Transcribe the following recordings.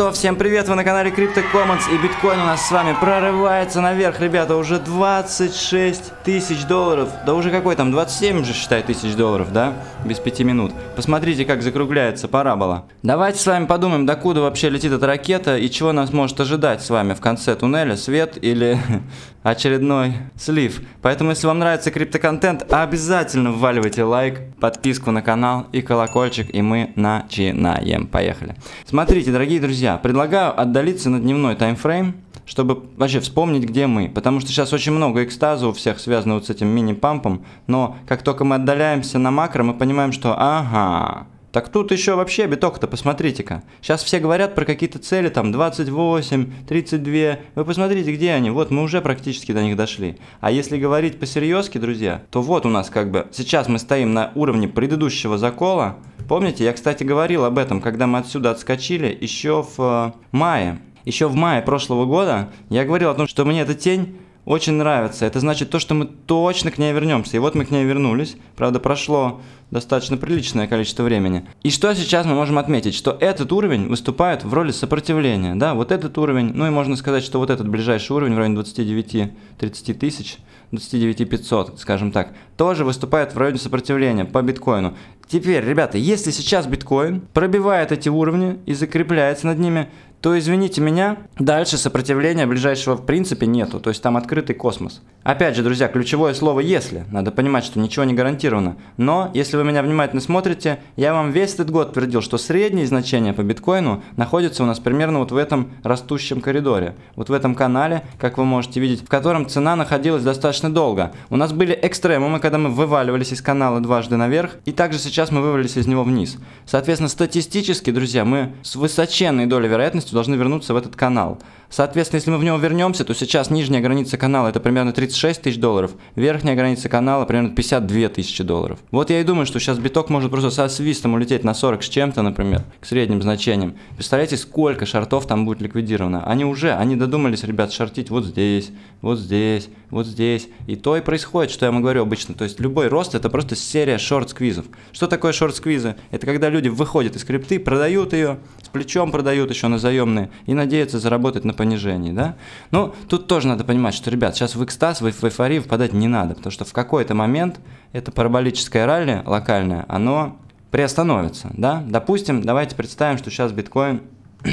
что, всем привет, вы на канале Crypto Commons и биткоин у нас с вами прорывается наверх, ребята, уже 26 тысяч долларов, да уже какой там, 27 же считай тысяч долларов, да, без пяти минут. Посмотрите, как закругляется парабола. Давайте с вами подумаем, докуда вообще летит эта ракета и чего нас может ожидать с вами в конце туннеля, свет или очередной слив. Поэтому, если вам нравится криптоконтент, обязательно вваливайте лайк, подписку на канал и колокольчик, и мы начинаем. Поехали. Смотрите, дорогие друзья, предлагаю отдалиться на дневной таймфрейм, чтобы вообще вспомнить, где мы. Потому что сейчас очень много экстаза у всех связано вот с этим мини-пампом, но как только мы отдаляемся на макро, мы понимаем, что ага, так тут еще вообще биток-то, посмотрите-ка. Сейчас все говорят про какие-то цели, там 28, 32. Вы посмотрите, где они. Вот мы уже практически до них дошли. А если говорить по-серьезки, друзья, то вот у нас как бы... Сейчас мы стоим на уровне предыдущего закола. Помните, я, кстати, говорил об этом, когда мы отсюда отскочили еще в э, мае. Еще в мае прошлого года я говорил о том, что мне эта тень очень нравится. Это значит то, что мы точно к ней вернемся. И вот мы к ней вернулись. Правда, прошло достаточно приличное количество времени. И что сейчас мы можем отметить? Что этот уровень выступает в роли сопротивления. Да, вот этот уровень, ну и можно сказать, что вот этот ближайший уровень в районе 29-30 тысяч, 29 500, скажем так, тоже выступает в районе сопротивления по биткоину. Теперь, ребята, если сейчас биткоин пробивает эти уровни и закрепляется над ними, то, извините меня, дальше сопротивления ближайшего в принципе нету, то есть там открытый космос. Опять же, друзья, ключевое слово «если». Надо понимать, что ничего не гарантировано. Но, если вы меня внимательно смотрите, я вам весь этот год твердил, что средние значения по биткоину находятся у нас примерно вот в этом растущем коридоре, вот в этом канале, как вы можете видеть, в котором цена находилась достаточно долго. У нас были экстремумы, когда мы вываливались из канала дважды наверх, и также сейчас мы вывалились из него вниз. Соответственно, статистически, друзья, мы с высоченной долей вероятности полностью должны вернуться в этот канал. Соответственно, если мы в него вернемся, то сейчас нижняя граница канала это примерно 36 тысяч долларов, верхняя граница канала примерно 52 тысячи долларов. Вот я и думаю, что сейчас биток может просто со свистом улететь на 40 с чем-то, например, к средним значениям. Представляете, сколько шортов там будет ликвидировано? Они уже, они додумались, ребят, шортить вот здесь, вот здесь, вот здесь. И то и происходит, что я вам говорю обычно. То есть любой рост это просто серия шорт-сквизов. Что такое шорт-сквизы? Это когда люди выходят из крипты, продают ее, с плечом продают еще, на назовем заемные и надеяться заработать на понижении, да? Но ну, тут тоже надо понимать, что, ребят, сейчас в экстаз, в эйфорию впадать не надо, потому что в какой-то момент это параболическое ралли локальное, оно приостановится, да? Допустим, давайте представим, что сейчас биткоин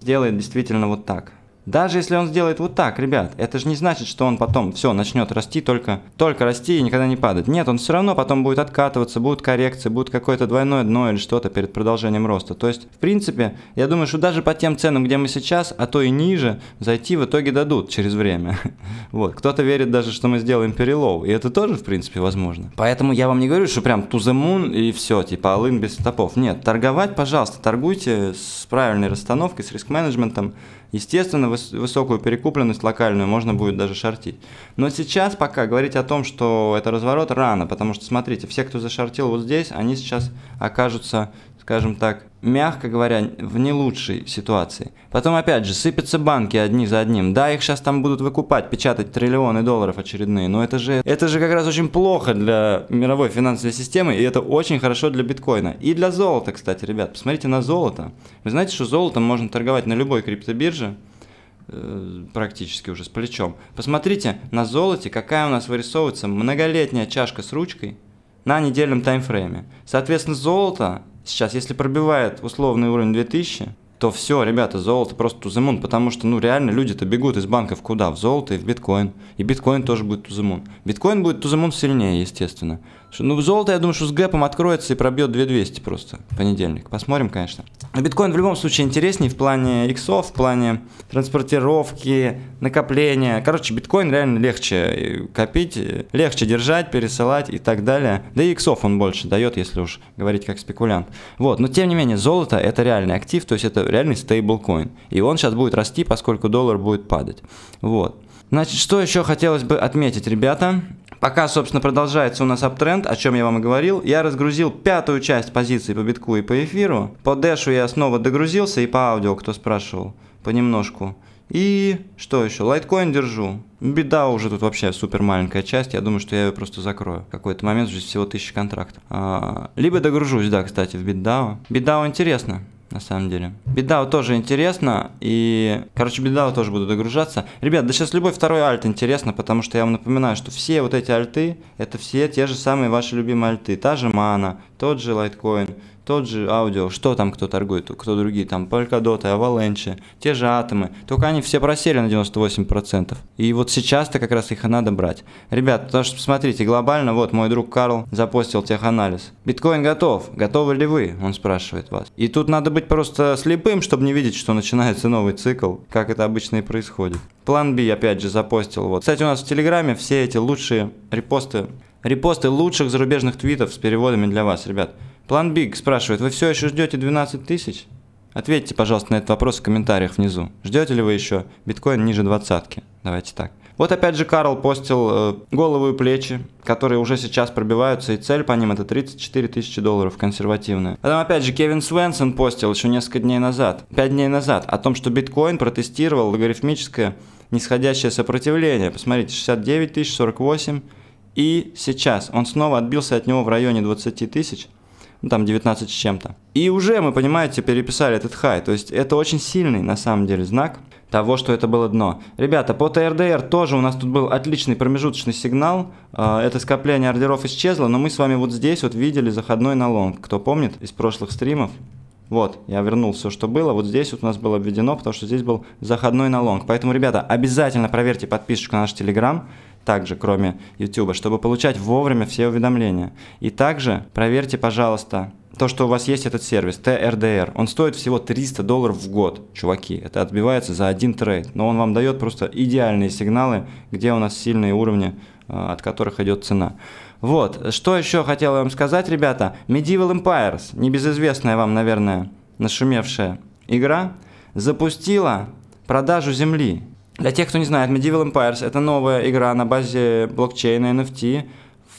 сделает действительно вот так – даже если он сделает вот так, ребят, это же не значит, что он потом все начнет расти, только, только расти и никогда не падать. Нет, он все равно потом будет откатываться, будут коррекции, будет какое-то двойное дно или что-то перед продолжением роста. То есть, в принципе, я думаю, что даже по тем ценам, где мы сейчас, а то и ниже, зайти в итоге дадут через время. Вот. Кто-то верит даже, что мы сделаем перелов, и это тоже, в принципе, возможно. Поэтому я вам не говорю, что прям to the moon и все, типа алын без стопов. Нет, торговать, пожалуйста, торгуйте с правильной расстановкой, с риск-менеджментом, Естественно, выс высокую перекупленность локальную можно будет даже шортить. Но сейчас пока говорить о том, что это разворот, рано, потому что, смотрите, все, кто зашортил вот здесь, они сейчас окажутся скажем так, мягко говоря, в не лучшей ситуации. Потом опять же, сыпятся банки одни за одним. Да, их сейчас там будут выкупать, печатать триллионы долларов очередные, но это же, это же как раз очень плохо для мировой финансовой системы, и это очень хорошо для биткоина. И для золота, кстати, ребят, посмотрите на золото. Вы знаете, что золотом можно торговать на любой криптобирже? Э, практически уже с плечом. Посмотрите на золоте, какая у нас вырисовывается многолетняя чашка с ручкой на недельном таймфрейме. Соответственно, золото Сейчас, если пробивает условный уровень 2000, то все, ребята, золото просто туземун, потому что, ну, реально люди-то бегут из банков куда? В золото и в биткоин. И биткоин тоже будет туземун. Биткоин будет туземун сильнее, естественно. Ну, золото, я думаю, что с гэпом откроется и пробьет 2200 просто в понедельник. Посмотрим, конечно биткоин в любом случае интереснее в плане иксов, в плане транспортировки, накопления. Короче, биткоин реально легче э, копить, э, легче держать, пересылать и так далее. Да и иксов он больше дает, если уж говорить как спекулянт. Вот, но тем не менее, золото это реальный актив, то есть это реальный стейблкоин. И он сейчас будет расти, поскольку доллар будет падать. Вот. Значит, что еще хотелось бы отметить, ребята? Пока, собственно, продолжается у нас аптренд, о чем я вам и говорил, я разгрузил пятую часть позиций по битку и по эфиру. По дэшу я снова догрузился и по аудио, кто спрашивал, понемножку. И что еще? Лайткоин держу. Беда уже тут вообще супер маленькая часть. Я думаю, что я ее просто закрою. В какой-то момент уже всего 1000 контрактов. А, либо догружусь, да, кстати, в BitDAO. BitDAO интересно на самом деле. Бедау тоже интересно, и, короче, Бедау тоже буду догружаться. Ребят, да сейчас любой второй альт интересно, потому что я вам напоминаю, что все вот эти альты, это все те же самые ваши любимые альты. Та же мана, тот же лайткоин, тот же аудио, что там кто торгует, кто другие, там Polkadot, Avalanche, те же атомы, только они все просели на 98%. И вот сейчас-то как раз их и надо брать. Ребят, потому что посмотрите глобально, вот мой друг Карл запостил теханализ. Биткоин готов, готовы ли вы? Он спрашивает вас. И тут надо быть просто слепым, чтобы не видеть, что начинается новый цикл, как это обычно и происходит. План B опять же запостил. Вот. Кстати, у нас в Телеграме все эти лучшие репосты репосты лучших зарубежных твитов с переводами для вас, ребят. План Биг спрашивает, вы все еще ждете 12 тысяч? Ответьте, пожалуйста, на этот вопрос в комментариях внизу. Ждете ли вы еще биткоин ниже двадцатки? Давайте так. Вот опять же Карл постил э, голову и плечи, которые уже сейчас пробиваются, и цель по ним это 34 тысячи долларов, консервативная. Потом опять же Кевин Свенсон постил еще несколько дней назад, 5 дней назад, о том, что биткоин протестировал логарифмическое нисходящее сопротивление. Посмотрите, 69 тысяч, 48. И сейчас он снова отбился от него в районе 20 тысяч ну там 19 с чем-то. И уже мы, понимаете, переписали этот хай, то есть это очень сильный на самом деле знак того, что это было дно. Ребята, по ТРДР тоже у нас тут был отличный промежуточный сигнал. А, это скопление ордеров исчезло, но мы с вами вот здесь вот видели заходной на Кто помнит из прошлых стримов? Вот, я вернул все, что было. Вот здесь вот у нас было обведено, потому что здесь был заходной на Поэтому, ребята, обязательно проверьте подписочку на наш Телеграм также, кроме YouTube, чтобы получать вовремя все уведомления. И также проверьте, пожалуйста, то, что у вас есть этот сервис, TRDR, он стоит всего 300 долларов в год, чуваки. Это отбивается за один трейд, но он вам дает просто идеальные сигналы, где у нас сильные уровни, э, от которых идет цена. Вот, что еще хотел вам сказать, ребята. Medieval Empires, небезызвестная вам, наверное, нашумевшая игра, запустила продажу земли для тех, кто не знает, Medieval Empires — это новая игра на базе блокчейна NFT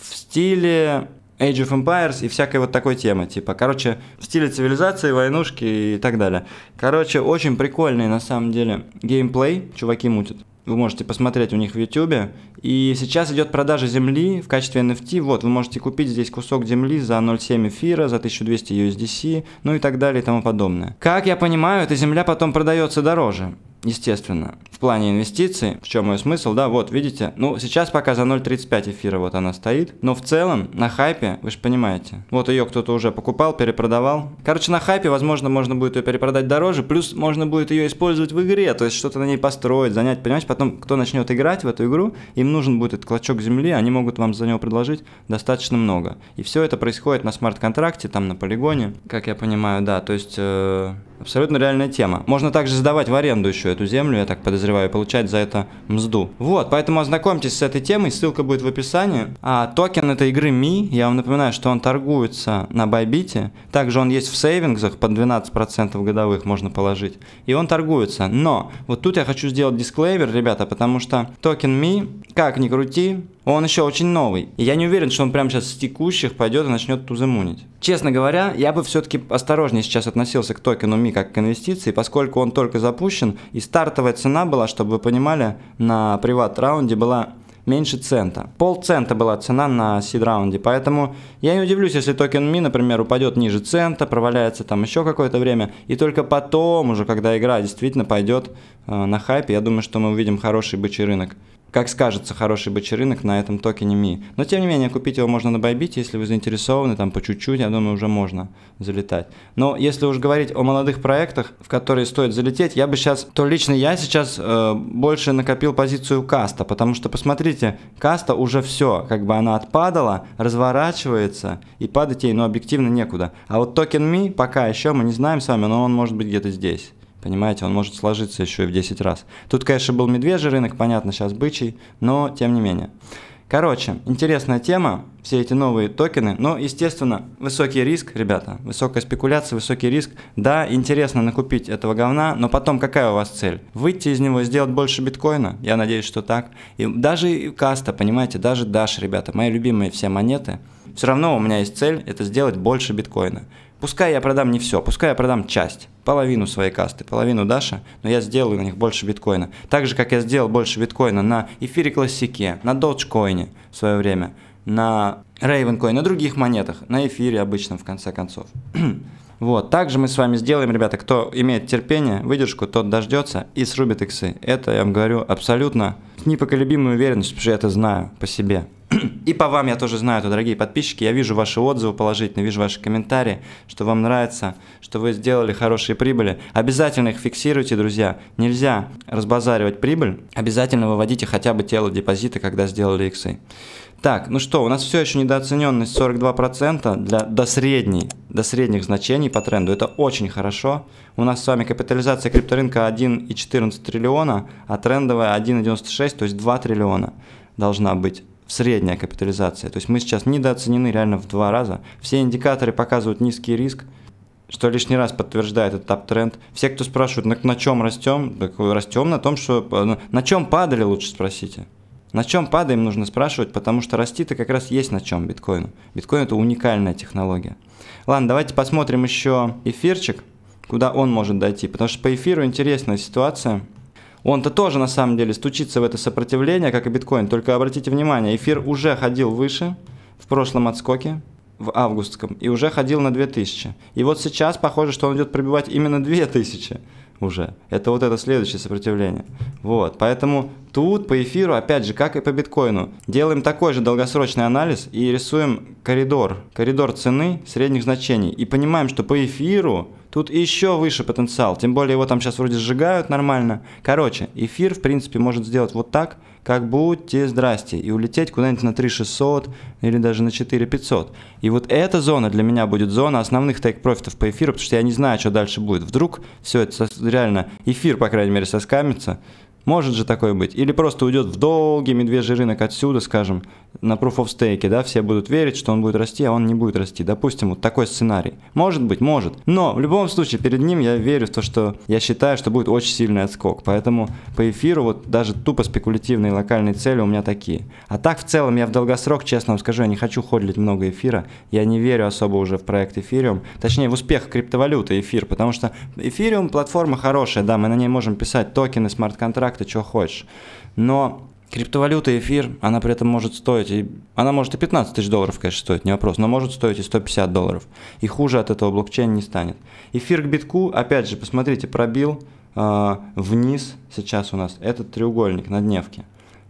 в стиле Age of Empires и всякой вот такой темы. Типа, короче, в стиле цивилизации, войнушки и так далее. Короче, очень прикольный на самом деле геймплей. Чуваки мутят. Вы можете посмотреть у них в YouTube. И сейчас идет продажа земли в качестве NFT. Вот, вы можете купить здесь кусок земли за 0,7 эфира, за 1200 USDC, ну и так далее и тому подобное. Как я понимаю, эта земля потом продается дороже естественно. В плане инвестиций, в чем мой смысл, да, вот, видите, ну, сейчас пока за 0.35 эфира вот она стоит, но в целом на хайпе, вы же понимаете, вот ее кто-то уже покупал, перепродавал. Короче, на хайпе, возможно, можно будет ее перепродать дороже, плюс можно будет ее использовать в игре, то есть что-то на ней построить, занять, понимаете, потом кто начнет играть в эту игру, им нужен будет этот клочок земли, они могут вам за него предложить достаточно много. И все это происходит на смарт-контракте, там на полигоне, как я понимаю, да, то есть... Э Абсолютно реальная тема. Можно также сдавать в аренду еще эту землю, я так подозреваю, и получать за это мзду. Вот, поэтому ознакомьтесь с этой темой, ссылка будет в описании. А токен этой игры Mi, я вам напоминаю, что он торгуется на Байбите. Также он есть в сейвингсах, под 12% годовых можно положить. И он торгуется. Но вот тут я хочу сделать дисклеймер, ребята, потому что токен Mi, как ни крути, он еще очень новый. И я не уверен, что он прямо сейчас с текущих пойдет и начнет тузамунить. Честно говоря, я бы все-таки осторожнее сейчас относился к токену Ми как к инвестиции, поскольку он только запущен, и стартовая цена была, чтобы вы понимали, на приват-раунде была меньше цента. Пол цента была цена на сид-раунде, поэтому я не удивлюсь, если токен Ми, например, упадет ниже цента, проваляется там еще какое-то время, и только потом уже, когда игра действительно пойдет э, на хайпе, я думаю, что мы увидим хороший бычий рынок как скажется хороший бочерынок на этом токене МИ. Но тем не менее, купить его можно на Байбите, если вы заинтересованы, там по чуть-чуть, я думаю, уже можно залетать. Но если уж говорить о молодых проектах, в которые стоит залететь, я бы сейчас, то лично я сейчас э, больше накопил позицию каста, потому что, посмотрите, каста уже все, как бы она отпадала, разворачивается, и падать ей, ну, объективно некуда. А вот токен МИ пока еще мы не знаем с вами, но он может быть где-то здесь. Понимаете, он может сложиться еще и в 10 раз. Тут, конечно, был медвежий рынок, понятно, сейчас бычий, но тем не менее. Короче, интересная тема, все эти новые токены, но, естественно, высокий риск, ребята, высокая спекуляция, высокий риск. Да, интересно накупить этого говна, но потом какая у вас цель? Выйти из него, сделать больше биткоина? Я надеюсь, что так. И даже каста, понимаете, даже Dash, ребята, мои любимые все монеты, все равно у меня есть цель, это сделать больше биткоина. Пускай я продам не все, пускай я продам часть, половину своей касты, половину Даша, но я сделаю на них больше биткоина. Так же, как я сделал больше биткоина на эфире классике, на доджкоине в свое время, на Ravencoin, на других монетах, на эфире обычном в конце концов. вот, также мы с вами сделаем, ребята, кто имеет терпение, выдержку, тот дождется и срубит иксы. Это, я вам говорю, абсолютно с непоколебимой уверенностью, потому что я это знаю по себе. И по вам я тоже знаю, то, дорогие подписчики, я вижу ваши отзывы положительные, вижу ваши комментарии, что вам нравится, что вы сделали хорошие прибыли. Обязательно их фиксируйте, друзья. Нельзя разбазаривать прибыль, обязательно выводите хотя бы тело депозита, когда сделали иксы. Так, ну что, у нас все еще недооцененность 42% для, до, средней, до средних значений по тренду. Это очень хорошо. У нас с вами капитализация крипторынка 1,14 триллиона, а трендовая 1,96, то есть 2 триллиона должна быть средняя капитализация. То есть мы сейчас недооценены реально в два раза. Все индикаторы показывают низкий риск, что лишний раз подтверждает этот топ-тренд. Все, кто спрашивают, на, на чем растем, так растем на том, что... Э, на, на чем падали, лучше спросите. На чем падаем, нужно спрашивать, потому что расти-то как раз есть на чем биткоину. Биткоин – это уникальная технология. Ладно, давайте посмотрим еще эфирчик, куда он может дойти, потому что по эфиру интересная ситуация – он-то тоже на самом деле стучится в это сопротивление, как и биткоин. Только обратите внимание, эфир уже ходил выше в прошлом отскоке, в августском, и уже ходил на 2000. И вот сейчас похоже, что он идет пробивать именно 2000 уже. Это вот это следующее сопротивление. Вот, поэтому тут по эфиру, опять же, как и по биткоину, делаем такой же долгосрочный анализ и рисуем коридор, коридор цены средних значений. И понимаем, что по эфиру Тут еще выше потенциал, тем более его там сейчас вроде сжигают нормально. Короче, эфир, в принципе, может сделать вот так, как будьте здрасте, и улететь куда-нибудь на 3600 или даже на 4500. И вот эта зона для меня будет зона основных тейк-профитов по эфиру, потому что я не знаю, что дальше будет. Вдруг все это реально, эфир, по крайней мере, соскамится, может же такое быть. Или просто уйдет в долгий медвежий рынок отсюда, скажем, на Proof of Stake, да, все будут верить, что он будет расти, а он не будет расти. Допустим, вот такой сценарий. Может быть, может. Но в любом случае, перед ним я верю в то, что я считаю, что будет очень сильный отскок. Поэтому по эфиру вот даже тупо спекулятивные локальные цели у меня такие. А так, в целом, я в долгосрок, честно вам скажу, я не хочу ходить много эфира. Я не верю особо уже в проект эфириум. Точнее, в успех криптовалюты эфир, потому что эфириум платформа хорошая, да, мы на ней можем писать токены, смарт-контракты, что хочешь. Но Криптовалюта, эфир, она при этом может стоить, и, она может и 15 тысяч долларов, конечно, стоить, не вопрос, но может стоить и 150 долларов. И хуже от этого блокчейн не станет. Эфир к битку, опять же, посмотрите, пробил э, вниз сейчас у нас этот треугольник на дневке.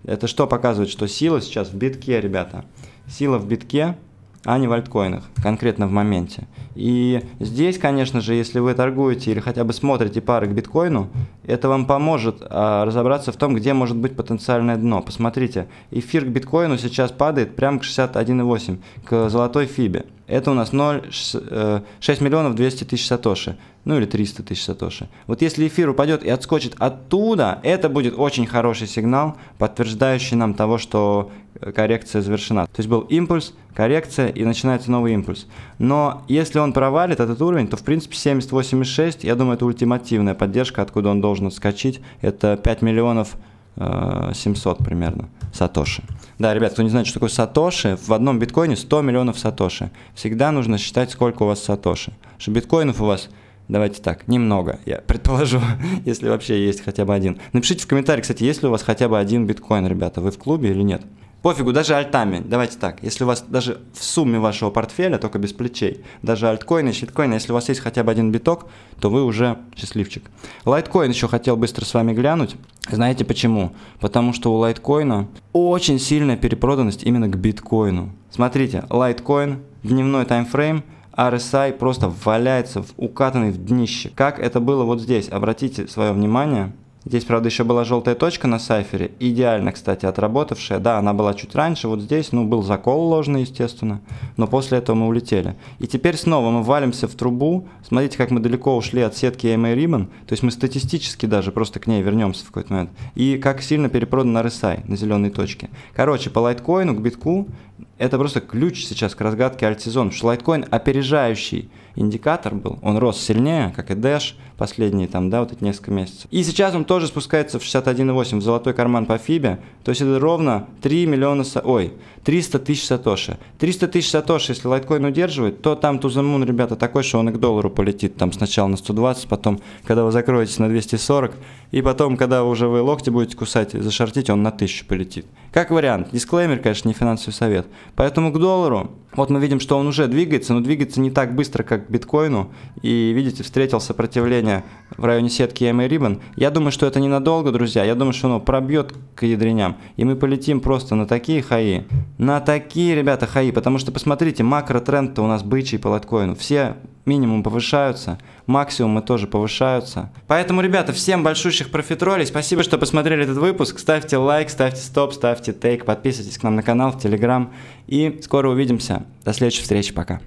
Это что показывает, что сила сейчас в битке, ребята. Сила в битке а не в альткоинах, конкретно в моменте. И здесь, конечно же, если вы торгуете или хотя бы смотрите пары к биткоину, это вам поможет а, разобраться в том, где может быть потенциальное дно. Посмотрите, эфир к биткоину сейчас падает прямо к 61,8, к золотой фибе это у нас 0, 6 э, миллионов 200 тысяч сатоши, ну или 300 тысяч сатоши. Вот если эфир упадет и отскочит оттуда, это будет очень хороший сигнал, подтверждающий нам того, что э, коррекция завершена. То есть был импульс, коррекция и начинается новый импульс. Но если он провалит этот уровень, то в принципе 78,6, я думаю, это ультимативная поддержка, откуда он должен отскочить. Это 5 миллионов 700 э, примерно сатоши. Да, ребят, кто не знает, что такое сатоши, в одном биткоине 100 миллионов сатоши. Всегда нужно считать, сколько у вас сатоши. Что биткоинов у вас, давайте так, немного, я предположу, если вообще есть хотя бы один. Напишите в комментарии, кстати, есть ли у вас хотя бы один биткоин, ребята, вы в клубе или нет. Пофигу, даже альтами. Давайте так, если у вас даже в сумме вашего портфеля, только без плечей, даже альткоины, щиткоины, если у вас есть хотя бы один биток, то вы уже счастливчик. Лайткоин еще хотел быстро с вами глянуть. Знаете почему? Потому что у лайткоина очень сильная перепроданность именно к биткоину. Смотрите, лайткоин, дневной таймфрейм, RSI просто валяется в укатанный в днище. Как это было вот здесь, обратите свое внимание, Здесь, правда, еще была желтая точка на сайфере, идеально, кстати, отработавшая. Да, она была чуть раньше, вот здесь, ну, был закол ложный, естественно, но после этого мы улетели. И теперь снова мы валимся в трубу. Смотрите, как мы далеко ушли от сетки AMA Ribbon, то есть мы статистически даже просто к ней вернемся в какой-то момент. И как сильно перепродан RSI на зеленой точке. Короче, по лайткоину, к битку это просто ключ сейчас к разгадке альтсезона, потому что лайткоин опережающий индикатор был, он рос сильнее, как и Dash последние там, да, вот эти несколько месяцев. И сейчас он тоже спускается в 61,8 в золотой карман по Фибе, то есть это ровно 3 миллиона, ой, 300 тысяч сатоши. 300 тысяч сатоши, если лайткоин удерживает, то там тузамун, ребята, такой, что он и к доллару полетит, там сначала на 120, потом, когда вы закроетесь на 240, и потом, когда уже вы локти будете кусать, зашортите, он на тысячу полетит. Как вариант, дисклеймер, конечно, не финансовый совет. Поэтому к доллару, вот мы видим, что он уже двигается, но двигается не так быстро, как к биткоину, и, видите, встретил сопротивление в районе сетки EMA Ribbon. Я думаю, что это ненадолго, друзья, я думаю, что оно пробьет к ядреням, и мы полетим просто на такие хаи, на такие, ребята, хаи, потому что, посмотрите, макро-тренд-то у нас бычий по лоткоину, все Минимум повышаются, максимумы тоже повышаются. Поэтому, ребята, всем большущих профитролей. Спасибо, что посмотрели этот выпуск. Ставьте лайк, ставьте стоп, ставьте тейк, подписывайтесь к нам на канал в Телеграм. И скоро увидимся. До следующей встречи, пока.